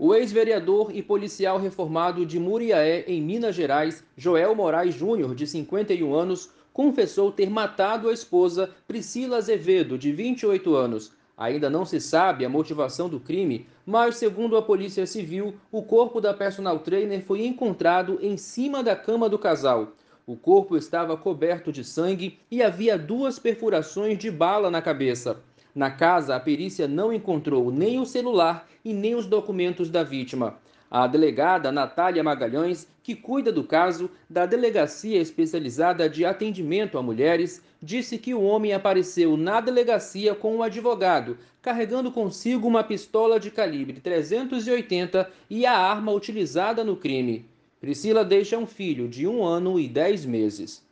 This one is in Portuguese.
O ex-vereador e policial reformado de Muriaé, em Minas Gerais, Joel Moraes Júnior, de 51 anos, confessou ter matado a esposa Priscila Azevedo, de 28 anos. Ainda não se sabe a motivação do crime, mas, segundo a Polícia Civil, o corpo da personal trainer foi encontrado em cima da cama do casal. O corpo estava coberto de sangue e havia duas perfurações de bala na cabeça. Na casa, a perícia não encontrou nem o celular e nem os documentos da vítima. A delegada Natália Magalhães, que cuida do caso da Delegacia Especializada de Atendimento a Mulheres, disse que o homem apareceu na delegacia com um advogado, carregando consigo uma pistola de calibre 380 e a arma utilizada no crime. Priscila deixa um filho de um ano e dez meses.